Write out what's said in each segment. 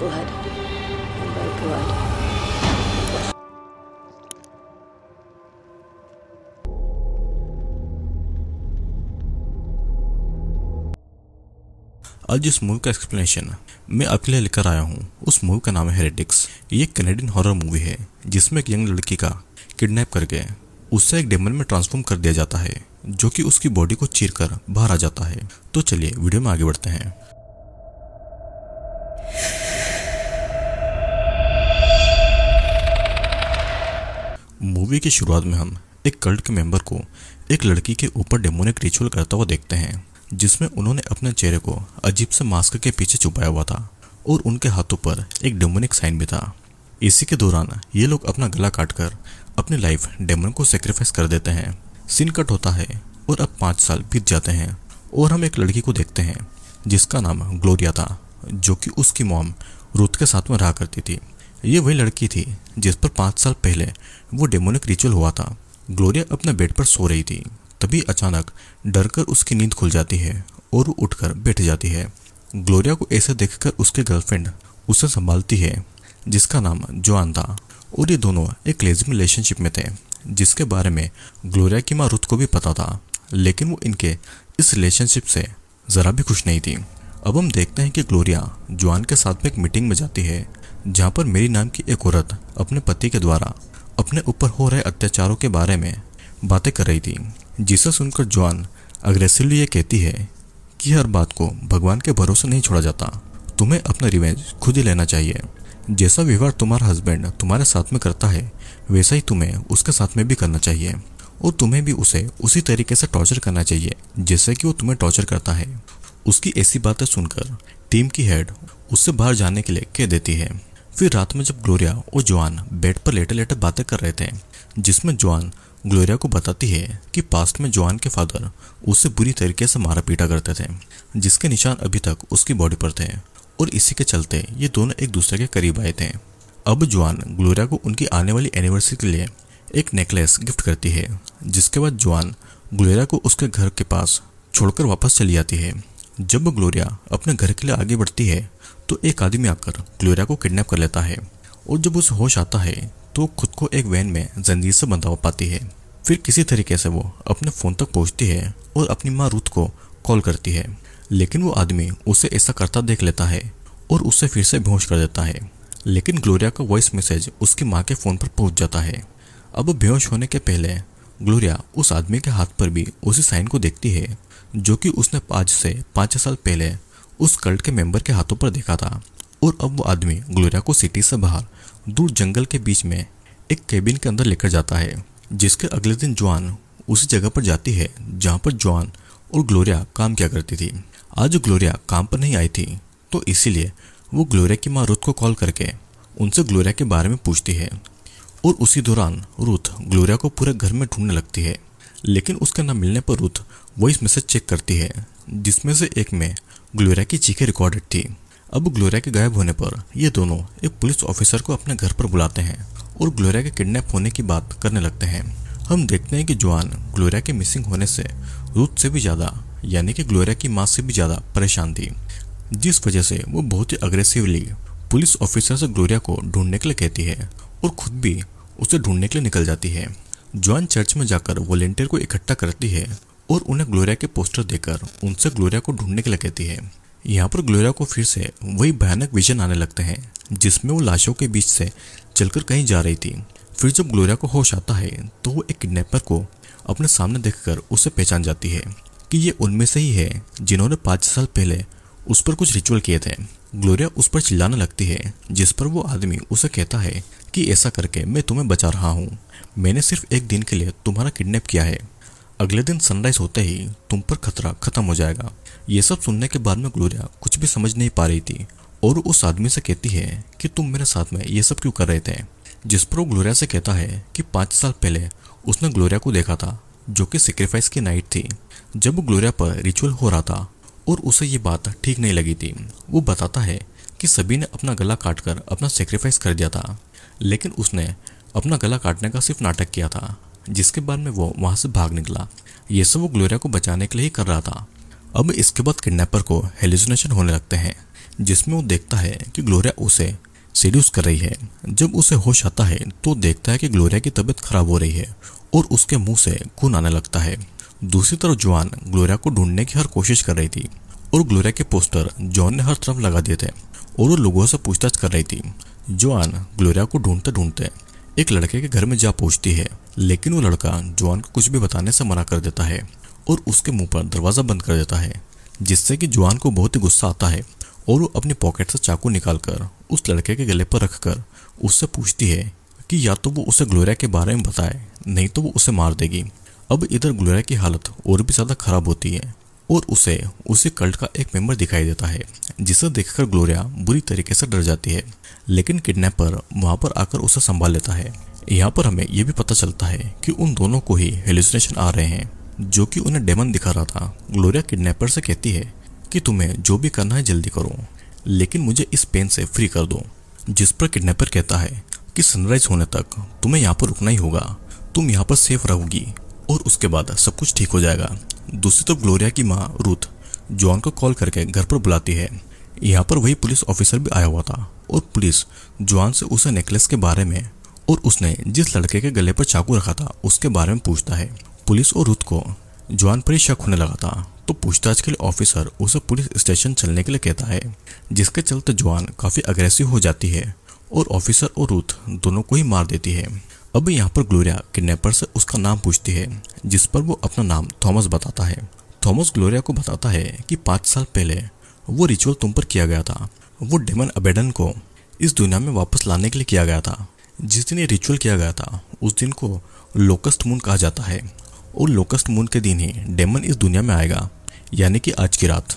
blood and by blood. आज जिस movie का एक्सप्लेनेशन मैं आपके लिए लेकर आया हूँ उस मूवी का नाम है हेरेटिक्स ये कैनेडियन हॉरर मूवी है जिसमें एक यंग लड़की का किडनैप करके उससे एक डेमन में ट्रांसफॉर्म कर दिया जाता है जो कि उसकी बॉडी को चीर कर बाहर आ जाता है तो चलिए वीडियो में आगे बढ़ते हैं मूवी की शुरुआत में हम एक कल्ट के मेंबर को एक लड़की के ऊपर डेमोनिक रिचुअल करता हुआ देखते हैं जिसमें उन्होंने अपने चेहरे को अजीब से मास्क के पीछे छुपाया हुआ था और उनके हाथों पर एक डेमोनिक साइन भी था इसी के दौरान ये लोग अपना गला काट कर अपनी लाइफ डेमोन को सेक्रीफाइस कर देते हैं सीन कट होता है और अब पाँच साल बीत जाते हैं और हम एक लड़की को देखते हैं जिसका नाम ग्लोरिया था जो कि उसकी मॉम रुत के साथ में रहा करती थी ये वही लड़की थी जिस पर पाँच साल पहले वो डेमोनिक रिचुअल हुआ था ग्लोरिया अपने बेड पर सो रही थी तभी अचानक डर कर उसकी नींद खुल जाती है और वो उठकर बैठ जाती है ग्लोरिया को ऐसे देखकर उसके गर्लफ्रेंड उसे संभालती है जिसका नाम जोआन था और ये दोनों एक लेजी रिलेशनशिप में थे जिसके बारे में ग्लोरिया की माँ रुत को भी पता था लेकिन वो इनके इस रिलेशनशिप से ज़रा भी खुश नहीं थी अब हम देखते हैं कि ग्लोरिया जुआन के साथ में एक मीटिंग में जाती है जहाँ पर मेरी नाम की एक औरत अपने पति के द्वारा अपने ऊपर हो रहे अत्याचारों के बारे में बातें कर रही थी जिसे सुनकर जुआन अग्रेसिवली ये कहती है कि हर बात को भगवान के भरोसे नहीं छोड़ा जाता तुम्हें अपना रिवेंज खुद ही लेना चाहिए जैसा व्यवहार तुम्हारा हस्बैंड तुम्हारे साथ में करता है वैसा ही तुम्हें उसके साथ में भी करना चाहिए और तुम्हें भी उसे उसी तरीके से टॉर्चर करना चाहिए जैसे कि वो तुम्हें टॉर्चर करता है उसकी ऐसी बातें सुनकर टीम की हेड उससे बाहर जाने के लिए कह देती है फिर रात में जब ग्लोरिया और जॉन बेड पर लेटे लेटे बातें कर रहे थे जिसमें जवान ग्लोरिया को बताती है कि पास्ट में जॉन के फादर उसे बुरी तरीके से मारा पीटा करते थे जिसके निशान अभी तक उसकी बॉडी पर थे और इसी के चलते ये दोनों एक दूसरे के करीब आए थे अब जॉन ग्लोरिया को उनकी आने वाली एनिवर्सरी के लिए एक नेकलेस गिफ्ट करती है जिसके बाद जवान ग्लोरिया को उसके घर के पास छोड़कर वापस चली आती है जब ग्लोरिया अपने घर के लिए आगे बढ़ती है तो एक आदमी आकर ग्लोरिया को किडनैप कर लेता है और जब उसे होश आता है तो खुद को एक वैन में जंजीर से बंधा हो पाती है फिर किसी तरीके से वो अपने फ़ोन तक पहुंचती है और अपनी माँ रूथ को कॉल करती है लेकिन वो आदमी उसे ऐसा करता देख लेता है और उसे फिर से बेहोश कर देता है लेकिन ग्लोरिया का वॉइस मैसेज उसकी माँ के फ़ोन पर पहुंच जाता है अब बेहोश होने के पहले ग्लोरिया उस आदमी के हाथ पर भी उसी साइन को देखती है जो कि उसने आज से पाँच साल पहले उस कल्ट के मेंबर के हाथों पर देखा था और अब वो आदमी ग्लोरिया को सिटी से बाहर दूर जंगल के बीच में एक केबिन के अंदर लेकर जाता है जिसके अगले दिन जवान उसी जगह पर जाती है जहाँ पर जवान और ग्लोरिया काम किया करती थी आज ग्लोरिया काम पर नहीं आई थी तो इसीलिए वो ग्लोरिया की माँ रूथ को कॉल करके उनसे ग्लोरिया के बारे में पूछती है और उसी दौरान रुथ ग्लोरिया को पूरे घर में ढूंढने लगती है लेकिन उसका न मिलने पर रूथ वॉइस मैसेज चेक करती है जिसमें से एक में ग्लोरिया की चीखें रिकॉर्डेड थी अब ग्लोरिया के गायब होने पर ये दोनों एक पुलिस ऑफिसर को अपने घर पर बुलाते हैं और ग्लोरिया के किडनैप होने की बात करने लगते हैं हम देखते हैं कि जवान ग्लोरिया के मिसिंग होने से रूथ से भी ज़्यादा यानी कि ग्लोरिया की माँ से भी ज़्यादा परेशान थी जिस वजह से वो बहुत ही अग्रेसिवली पुलिस ऑफिसर से ग्लोरिया को ढूंढने के लिए कहती है और खुद भी उसे ढूंढने के लिए निकल जाती है जॉन चर्च में जाकर वॉलेंटियर को इकट्ठा करती है और उन्हें ग्लोरिया के पोस्टर देकर उनसे ग्लोरिया को ढूंढने के लिए कहती है यहाँ पर ग्लोरिया को फिर से वही भयानक विजन आने लगते हैं जिसमें वो लाशों के बीच से चलकर कहीं जा रही थी फिर जब ग्लोरिया को होश आता है तो वो एक किडनेपर को अपने सामने देखकर उसे पहचान जाती है कि ये उनमें से ही है जिन्होंने पाँच साल पहले उस पर कुछ रिचुअल किए थे ग्लोरिया उस पर चिल्लाने लगती है जिस पर वो आदमी उसे कहता है कि ऐसा करके मैं तुम्हें बचा रहा हूँ मैंने सिर्फ एक दिन के लिए तुम्हारा किडनैप किया है अगले दिन सनराइज होते ही तुम पर खतरा खत्म हो जाएगा ये सब सुनने के बाद में ग्लोरिया कुछ भी समझ नहीं पा रही थी और उस आदमी से कहती है कि तुम मेरे साथ में ये सब क्यों कर रहे थे जिस पर वो ग्लोरिया से कहता है कि पाँच साल पहले उसने ग्लोरिया को देखा था जो कि सेक्रीफाइस की नाइट थी जब ग्लोरिया पर रिचुअल हो रहा था और उसे ये बात ठीक नहीं लगी थी वो बताता है कि सभी ने अपना गला काट अपना सेक्रीफाइस कर दिया था लेकिन उसने अपना गला काटने का सिर्फ नाटक किया था जिसके बाद में वो वहाँ से भाग निकला ये सब वो ग्लोरिया को बचाने के लिए ही कर रहा था अब इसके बाद किडनैपर को हेलिजुनेशन होने लगते हैं जिसमें वो देखता है कि ग्लोरिया उसे सीड्यूस कर रही है जब उसे होश आता है तो देखता है कि ग्लोरिया की तबीयत खराब हो रही है और उसके मुंह से खून आने लगता है दूसरी तरफ जॉन ग्लोरिया को ढूंढने की हर कोशिश कर रही थी और ग्लोरिया के पोस्टर जॉन ने हर तरफ लगा दिए थे और वो लोगों से पूछताछ कर रही थी जोआन ग्लोरिया को ढूंढते ढूंढते एक लड़के के घर में जा पहुंचती है लेकिन वो लड़का जोआन को कुछ भी बताने से मना कर देता है और उसके मुंह पर दरवाज़ा बंद कर देता है जिससे कि जुआन को बहुत ही गुस्सा आता है और वो अपने पॉकेट से चाकू निकालकर उस लड़के के गले पर रखकर उससे पूछती है कि या तो वो उसे ग्लोरिया के बारे में बताए नहीं तो वो उसे मार देगी अब इधर ग्लोरिया की हालत और भी ज़्यादा खराब होती है और उसे उसी कल्ट का एक मेंबर दिखाई देता है जिसे देखकर ग्लोरिया बुरी तरीके से डर जाती है लेकिन किडनैपर वहां पर आकर उसे संभाल लेता है यहाँ पर हमें यह भी पता चलता है कि उन दोनों को ही हेलुसिनेशन आ रहे हैं जो कि उन्हें डेमन दिखा रहा था ग्लोरिया किडनैपर से कहती है कि तुम्हें जो भी करना है जल्दी करो लेकिन मुझे इस पेन से फ्री कर दो जिस पर किडनैपर कहता है कि सनराइज होने तक तुम्हें यहाँ पर रुकना ही होगा तुम यहाँ पर सेफ रहोगी और उसके बाद सब कुछ ठीक हो जाएगा दूसरी तरफ तो ग्लोरिया की माँ रूथ जॉन को कॉल करके घर पर बुलाती है यहाँ पर वही पुलिस ऑफिसर भी आया हुआ था और पुलिस जॉन से उसे नेकलेस के बारे में और उसने जिस लड़के के गले पर चाकू रखा था उसके बारे में पूछता है पुलिस और रूथ को जॉन पर ही शक होने लगा था तो पूछताछ के लिए ऑफिसर उसे पुलिस स्टेशन चलने के लिए कहता है जिसके चलते जॉन काफी अग्रेसिव हो जाती है और ऑफिसर और रूथ दोनों को ही मार देती है अब यहाँ पर ग्लोरिया किडनेपर से उसका नाम पूछती है जिस पर वो अपना नाम थॉमस बताता है थॉमस ग्लोरिया को बताता है कि पाँच साल पहले वो रिचुअल तुम पर किया गया था वो डेमन अबेडन को इस दुनिया में वापस लाने के लिए किया गया था जिस दिन ये रिचुअल किया गया था उस दिन को लोकस्ट मून कहा जाता है और लोकस्ट मून के दिन ही डेमन इस दुनिया में आएगा यानी कि आज की रात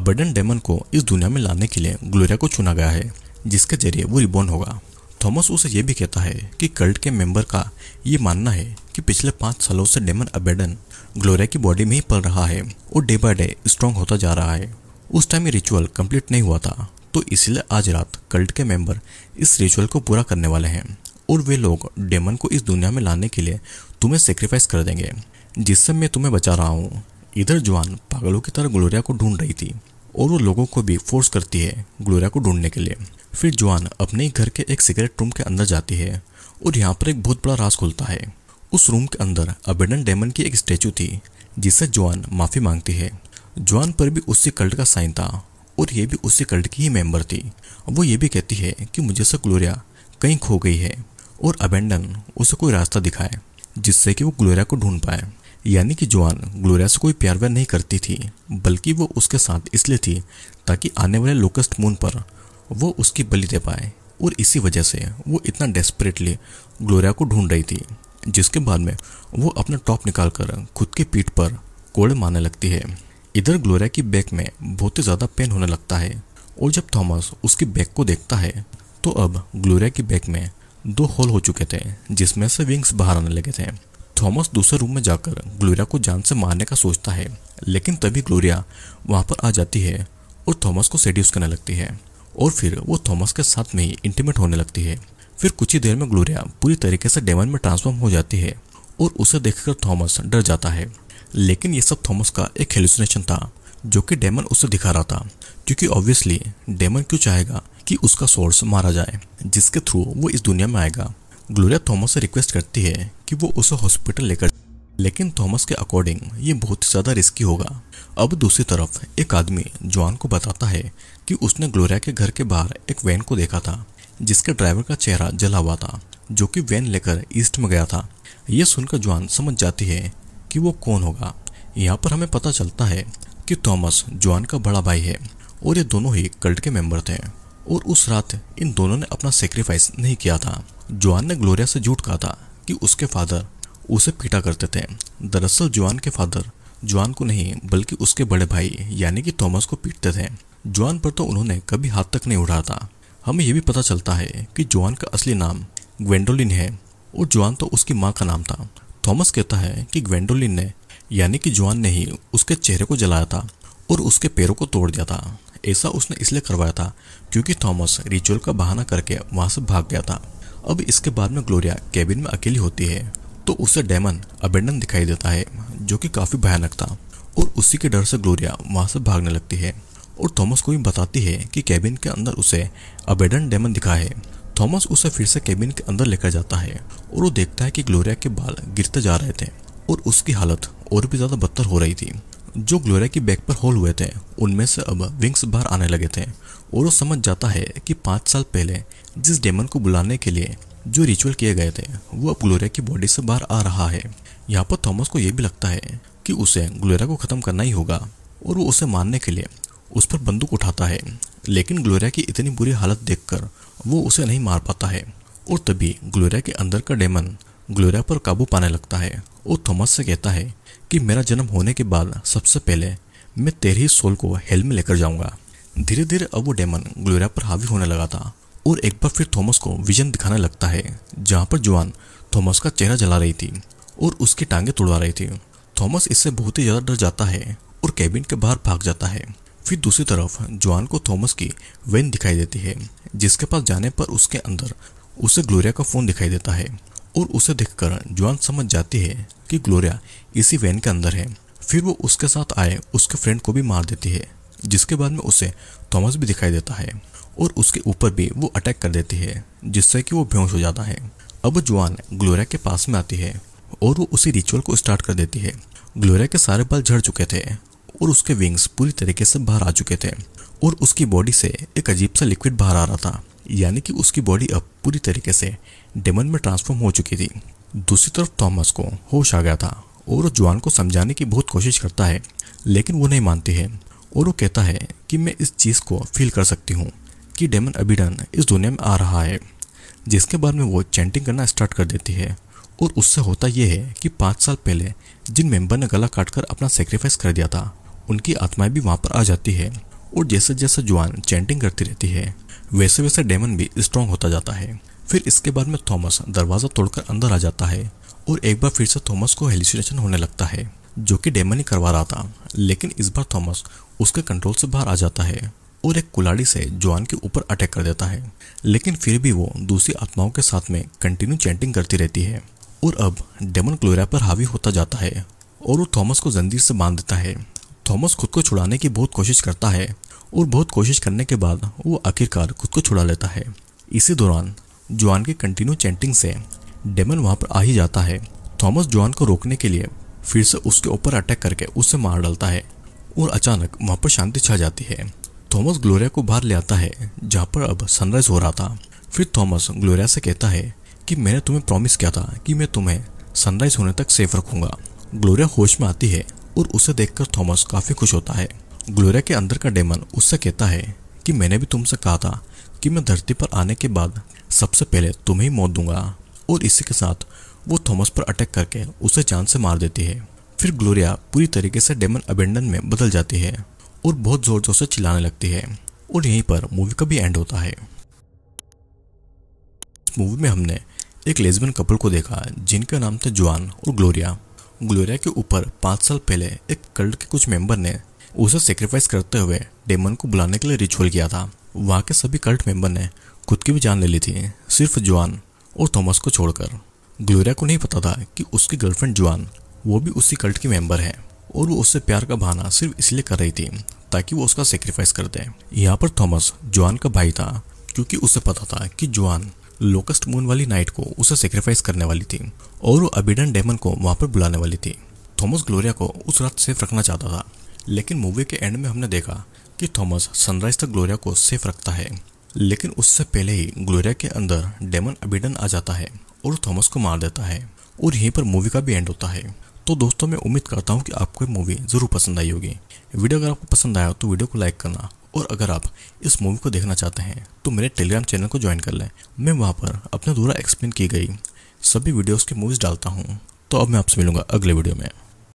अबेडन डेमन को इस दुनिया में लाने के लिए ग्लोरिया को चुना गया है जिसके जरिए वो रिबॉर्न होगा थॉमस उसे यह भी कहता है कि कल्ट के मेंबर का ये मानना है कि पिछले पाँच सालों से डेमन अबेडन ग्लोरिया की बॉडी में ही पल रहा है और डे बाय डे स्ट्रॉन्ग होता जा रहा है उस टाइम ये रिचुअल कंप्लीट नहीं हुआ था तो इसलिए आज रात कल्ट के मेंबर इस रिचुअल को पूरा करने वाले हैं और वे लोग डेमन को इस दुनिया में लाने के लिए तुम्हें सेक्रीफाइस कर देंगे जिससे मैं तुम्हें बचा रहा हूँ इधर जवान पागलों की तरह ग्लोरिया को ढूंढ रही थी और वो लोगों को भी फोर्स करती है ग्लोरिया को ढूंढने के लिए फिर जुआन अपने घर के एक सिगरेट रूम के अंदर जाती है और यहाँ पर एक बहुत बड़ा राज खुलता है उस रूम के अंदर अबेडन डेमन की एक स्टैचू थी जिससे जुआन माफ़ी मांगती है जुआन पर भी उसी कल्ट का साइन था और ये भी उसी कल्ट की ही मेम्बर थी वो ये भी कहती है कि मुझे से ग्लोरिया कहीं खो गई है और अबेंडन उसे कोई रास्ता दिखाए जिससे कि वो ग्लोरिया को ढूंढ पाए यानी कि जुआन ग्लोरिया से कोई प्यार व्यार नहीं करती थी बल्कि वो उसके साथ इसलिए थी ताकि आने वाले लोकस्ट मून पर वो उसकी बलि दे पाए और इसी वजह से वो इतना डेस्परेटली ग्लोरिया को ढूंढ रही थी जिसके बाद में वो अपना टॉप निकाल कर खुद की पीठ पर कोड़े मारने लगती है इधर ग्लोरिया की बैक में बहुत ही ज़्यादा पेन होने लगता है और जब थॉमस उसकी बैक को देखता है तो अब ग्लोरिया की बैक में दो होल हो चुके थे जिसमें से विंग्स बाहर आने लगे थे थॉमस दूसरे रूम में जाकर ग्लोरिया को जान से मारने का सोचता है लेकिन तभी ग्लोरिया वहाँ पर आ जाती है और थॉमस को सेड्यूस करने लगती है और फिर वो थॉमस के साथ में ही इंटीमेट होने लगती है फिर कुछ ही देर में ग्लोरिया पूरी तरीके से डेमन में ट्रांसफॉर्म हो जाती है और उसे देखकर थॉमस डर जाता है लेकिन ये सब थॉमस का एक हेलुसिनेशन था जो कि डेमन उसे दिखा रहा था क्योंकि ऑब्वियसली डेमन क्यों चाहेगा कि उसका सोर्स मारा जाए जिसके थ्रू वो इस दुनिया में आएगा ग्लोरिया थॉमस से रिक्वेस्ट करती है कि वो उसे हॉस्पिटल लेकर लेकिन थॉमस के अकॉर्डिंग ये बहुत ज़्यादा रिस्की होगा अब दूसरी तरफ एक आदमी जॉन को बताता है कि उसने ग्लोरिया के घर के बाहर एक वैन को देखा था जिसके ड्राइवर का चेहरा जला हुआ था जो कि वैन लेकर ईस्ट में गया था यह सुनकर जॉन समझ जाती है कि वो कौन होगा यहाँ पर हमें पता चलता है कि थॉमस जॉन का बड़ा भाई है और ये दोनों ही कल्ट के मेंबर थे और उस रात इन दोनों ने अपना सेक्रीफाइस नहीं किया था जॉन ने ग्लोरिया से झूठ कहा था कि उसके फादर उसे पीटा करते थे दरअसल जॉन के फादर जॉन को नहीं बल्कि उसके बड़े भाई यानी कि थॉमस को पीटते थे जुआन पर तो उन्होंने कभी हाथ तक नहीं उठाया था हमें यह भी पता चलता है कि जुआन का असली नाम ग्वेंडोलिन है और जुआन तो उसकी माँ का नाम था थॉमस कहता है कि ग्वेंडोलिन ने यानी कि जुआन ने ही उसके चेहरे को जलाया था और उसके पैरों को तोड़ दिया था ऐसा उसने इसलिए करवाया था क्योंकि थॉमस रिचुअल का बहाना करके वहां से भाग गया था अब इसके बाद में ग्लोरिया कैबिन में अकेली होती है तो उसे डेमन अबेंडन दिखाई देता है जो कि काफी भयानक था और उसी के डर से ग्लोरिया वहां से भागने लगती है और थॉमस को भी बताती है कि कैबिन के अंदर उसे अबेडन डेमन दिखा है थॉमस उसे फिर से केबिन के अंदर लेकर जाता है और वो देखता है कि ग्लोरिया के बाल गिरते जा रहे थे और उसकी हालत और भी ज़्यादा बदतर हो रही थी जो ग्लोरिया की बैग पर होल हुए थे उनमें से अब विंग्स बाहर आने लगे थे और वो समझ जाता है कि पाँच साल पहले जिस डेमन को बुलाने के लिए जो रिचुअल किए गए थे वो अब ग्लोरिया की बॉडी से बाहर आ रहा है यहाँ पर थॉमस को यह भी लगता है कि उसे ग्लोरिया को ख़त्म करना ही होगा और वो उसे मारने के लिए उस पर बंदूक उठाता है लेकिन ग्लोरिया की इतनी बुरी हालत देखकर वो उसे नहीं मार पाता है और तभी ग्लोरिया के अंदर का डेमन ग्लोरिया पर काबू पाने लगता है और थॉमस से कहता है कि मेरा जन्म होने के बाद सबसे पहले मैं ही सोल को हेल में लेकर जाऊंगा धीरे धीरे अब वो डेमन ग्लोरिया पर हावी होने लगा था और एक बार फिर थॉमस को विजन दिखाने लगता है जहाँ पर जवान थॉमस का चेहरा जला रही थी और उसकी टांगे तोड़वा रही थी थॉमस इससे बहुत ही ज़्यादा डर जाता है और कैबिन के बाहर भाग जाता है फिर दूसरी तरफ जॉन को थॉमस की वैन दिखाई देती है जिसके पास जाने पर उसके अंदर उसे ग्लोरिया का फोन दिखाई देता है और उसे देखकर जॉन समझ जाती है कि ग्लोरिया इसी वैन के अंदर है फिर वो उसके साथ आए उसके फ्रेंड को भी मार देती है जिसके बाद में उसे थॉमस भी दिखाई देता है और उसके ऊपर भी वो अटैक कर देती है जिससे कि वो बेहोश हो जाता है अब जुआन ग्लोरिया के पास में आती है और वो उसी रिचुअल को स्टार्ट कर देती है ग्लोरिया के सारे बाल झड़ चुके थे और उसके विंग्स पूरी तरीके से बाहर आ चुके थे और उसकी बॉडी से एक अजीब सा लिक्विड बाहर आ रहा था यानी कि उसकी बॉडी अब पूरी तरीके से डेमन में ट्रांसफॉर्म हो चुकी थी दूसरी तरफ थॉमस को होश आ गया था और वो जवान को समझाने की बहुत कोशिश करता है लेकिन वो नहीं मानती है और वो कहता है कि मैं इस चीज़ को फील कर सकती हूँ कि डेमन अबिडन इस दुनिया में आ रहा है जिसके बाद में वो चैंटिंग करना स्टार्ट कर देती है और उससे होता यह है कि पाँच साल पहले जिन मेंबर ने गला काटकर अपना सेक्रीफाइस कर दिया था उनकी आत्माएं भी वहां पर आ जाती है और जैसे जैसे जुआन चैंटिंग करती रहती है वैसे वैसे डेमन भी स्ट्रांग होता जाता है फिर इसके बाद में थॉमस दरवाज़ा तोड़कर अंदर आ जाता है और एक बार फिर से थॉमस को हेलिसिनेशन होने लगता है जो कि डेमन ही करवा रहा था लेकिन इस बार थॉमस उसके कंट्रोल से बाहर आ जाता है और एक कुलाड़ी से जुआन के ऊपर अटैक कर देता है लेकिन फिर भी वो दूसरी आत्माओं के साथ में कंटिन्यू चैंटिंग करती रहती है और अब डेमन क्लोरा पर हावी होता जाता है और वो थॉमस को जंजीर से बांध देता है थॉमस खुद को छुड़ाने की बहुत कोशिश करता है और बहुत कोशिश करने के बाद वो आखिरकार खुद को छुड़ा लेता है इसी दौरान जुआन के कंटिन्यू चैंटिंग से डेमन वहाँ पर आ ही जाता है थॉमस जुआन को रोकने के लिए फिर से उसके ऊपर अटैक करके उसे मार डालता है और अचानक वहाँ पर शांति छा जाती है थॉमस ग्लोरिया को बाहर ले आता है जहाँ पर अब सनराइज हो रहा था फिर थॉमस ग्लोरिया से कहता है कि मैंने तुम्हें प्रॉमिस किया था कि मैं तुम्हें सनराइज होने तक सेफ रखूंगा ग्लोरिया होश में आती है और उसे देखकर थॉमस काफी खुश होता है ग्लोरिया के अंदर का डेमन उससे कहता है कि मैंने भी तुमसे कहा था कि मैं धरती पर आने के बाद सबसे पहले तुम्हें ही मौत दूंगा और इसी के साथ वो थॉमस पर अटैक करके उसे जान से मार देती है फिर ग्लोरिया पूरी तरीके से डेमन अबेंडन में बदल जाती है और बहुत जोर जोर से चिल्लाने लगती है और यहीं पर मूवी का भी एंड होता है मूवी में हमने एक लेजबन कपल को देखा जिनका नाम था जुआन और ग्लोरिया ग्लोरिया के ऊपर पांच साल पहले एक कल्ट के कुछ मेंबर ने उसे सेक्रीफाइस करते हुए डेमन को बुलाने के लिए रिचुअल किया था वहाँ के सभी कल्ट मेंबर ने खुद की भी जान ले ली थी सिर्फ जुआन और थॉमस को छोड़कर ग्लोरिया को नहीं पता था कि उसकी गर्लफ्रेंड जुआन वो भी उसी कल्ट की मेंबर है और वो उससे प्यार का बहाना सिर्फ इसलिए कर रही थी ताकि वो उसका सेक्रीफाइस कर दे यहाँ पर थॉमस जुआन का भाई था क्योंकि उसे पता था कि जुआन लोकस्ट मून वाली नाइट को उसे सेक्रीफाइस करने वाली थी और वो अबिडन डेमन को वहाँ पर बुलाने वाली थी थॉमस ग्लोरिया को उस रात सेफ रखना चाहता था लेकिन मूवी के एंड में हमने देखा कि थॉमस सनराइज तक ग्लोरिया को सेफ रखता है लेकिन उससे पहले ही ग्लोरिया के अंदर डेमन अबिडन आ जाता है और थॉमस को मार देता है और यहीं पर मूवी का भी एंड होता है तो दोस्तों मैं उम्मीद करता हूँ कि आपको मूवी ज़रूर पसंद आई होगी वीडियो अगर आपको पसंद आया तो वीडियो को लाइक करना और अगर आप इस मूवी को देखना चाहते हैं तो मेरे टेलीग्राम चैनल को ज्वाइन कर लें मैं वहाँ पर अपने द्वारा एक्सप्लेन की गई सभी वीडियोस की मूवीज़ डालता हूँ तो अब मैं आपसे मिलूँगा अगले वीडियो में